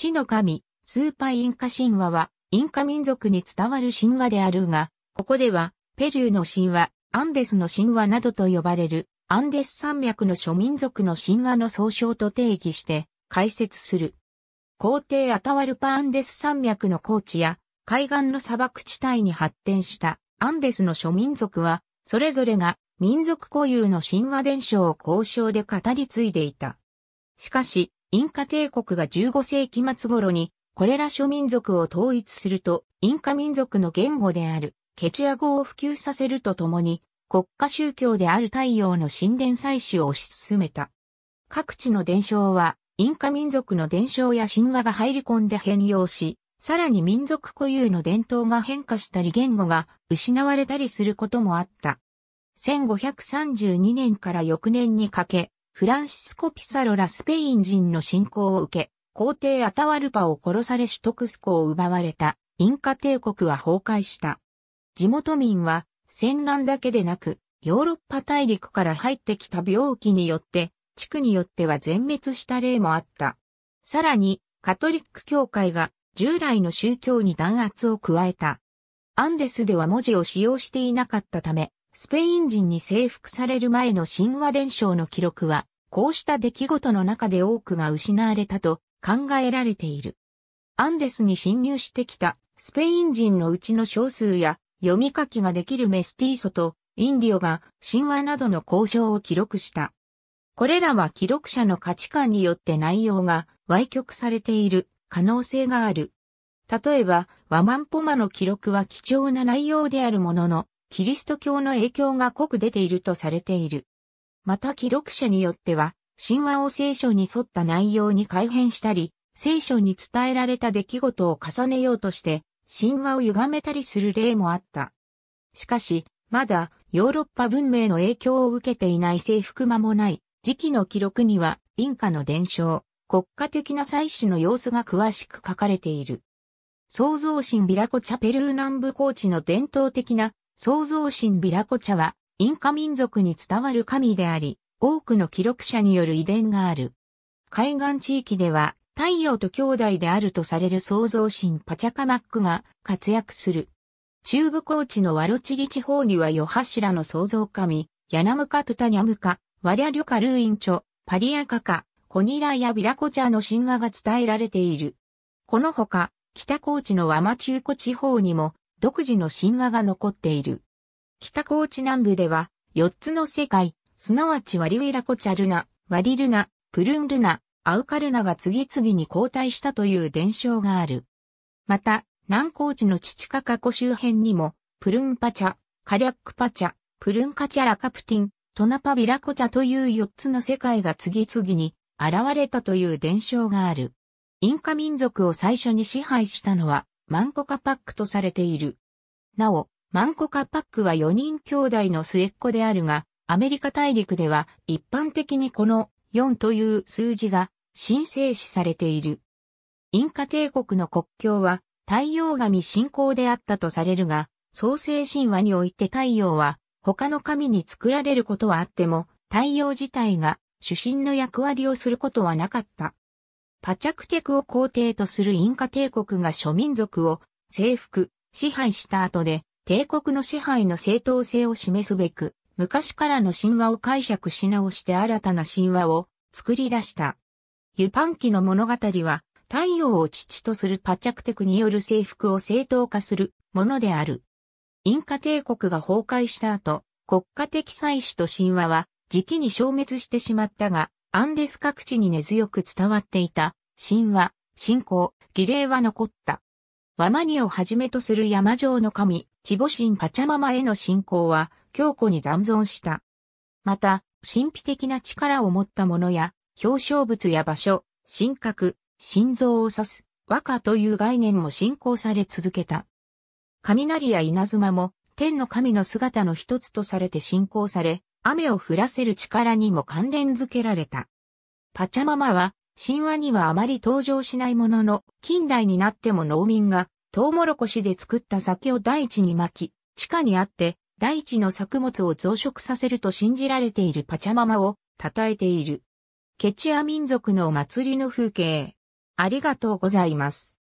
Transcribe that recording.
死の神、スーパーインカ神話は、インカ民族に伝わる神話であるが、ここでは、ペルーの神話、アンデスの神話などと呼ばれる、アンデス山脈の諸民族の神話の総称と定義して、解説する。皇帝アタワルパアンデス山脈の高地や、海岸の砂漠地帯に発展したアンデスの諸民族は、それぞれが民族固有の神話伝承を交渉で語り継いでいた。しかし、インカ帝国が15世紀末頃に、これら諸民族を統一すると、インカ民族の言語である、ケチュア語を普及させるとともに、国家宗教である太陽の神殿採取を推し進めた。各地の伝承は、インカ民族の伝承や神話が入り込んで変容し、さらに民族固有の伝統が変化したり言語が失われたりすることもあった。1532年から翌年にかけ、フランシスコ・ピサロらスペイン人の侵攻を受け、皇帝アタワルパを殺され首都クスコを奪われたインカ帝国は崩壊した。地元民は戦乱だけでなく、ヨーロッパ大陸から入ってきた病気によって、地区によっては全滅した例もあった。さらに、カトリック教会が従来の宗教に弾圧を加えた。アンデスでは文字を使用していなかったため、スペイン人に征服される前の神話伝承の記録はこうした出来事の中で多くが失われたと考えられている。アンデスに侵入してきたスペイン人のうちの少数や読み書きができるメスティーソとインディオが神話などの交渉を記録した。これらは記録者の価値観によって内容が歪曲されている可能性がある。例えば、ワマンポマの記録は貴重な内容であるものの、キリスト教の影響が濃く出ているとされている。また記録者によっては、神話を聖書に沿った内容に改変したり、聖書に伝えられた出来事を重ねようとして、神話を歪めたりする例もあった。しかし、まだヨーロッパ文明の影響を受けていない征服間もない時期の記録には、インカの伝承、国家的な祭祀の様子が詳しく書かれている。創造神ビラコチャペルー南部高地の伝統的な創造神ビラコチャはインカ民族に伝わる神であり、多くの記録者による遺伝がある。海岸地域では、太陽と兄弟であるとされる創造神パチャカマックが活躍する。中部高地のワロチリ地方には夜柱の創造神、ヤナムカトタニャムカ、ワリャリョカルーインチョ、パリアカカ、コニラやビラコチャの神話が伝えられている。このほか、北高地のワマチューコ地方にも独自の神話が残っている。北高知南部では、四つの世界、すなわちワリウイラコチャルナ、ワリルナ、プルンルナ、アウカルナが次々に交代したという伝承がある。また、南高地のチチカカ湖周辺にも、プルンパチャ、カリャックパチャ、プルンカチャラカプティン、トナパビラコチャという四つの世界が次々に現れたという伝承がある。インカ民族を最初に支配したのはマンコカパックとされている。なお、マンコカパックは4人兄弟の末っ子であるが、アメリカ大陸では一般的にこの4という数字が神聖視されている。インカ帝国の国境は太陽神信仰であったとされるが、創世神話において太陽は他の神に作られることはあっても、太陽自体が主神の役割をすることはなかった。パチャクテクを皇帝とするインカ帝国が諸民族を征服、支配した後で、帝国の支配の正当性を示すべく、昔からの神話を解釈し直して新たな神話を作り出した。ユパン記の物語は、太陽を父とするパチャクテクによる征服を正当化するものである。インカ帝国が崩壊した後、国家的祭祀と神話は、時期に消滅してしまったが、アンデス各地に根強く伝わっていた、神話、信仰、儀礼は残った。ワマニをはじめとする山上の神、チボ神パチャママへの信仰は強固に残存した。また、神秘的な力を持ったものや、表彰物や場所、神格、心臓を指す、和歌という概念も信仰され続けた。雷や稲妻も天の神の姿の一つとされて信仰され、雨を降らせる力にも関連づけられた。パチャママは神話にはあまり登場しないものの、近代になっても農民がトウモロコシで作った酒を大地に巻き、地下にあって、大地の作物を増殖させると信じられているパチャママを称えている。ケチア民族の祭りの風景。ありがとうございます。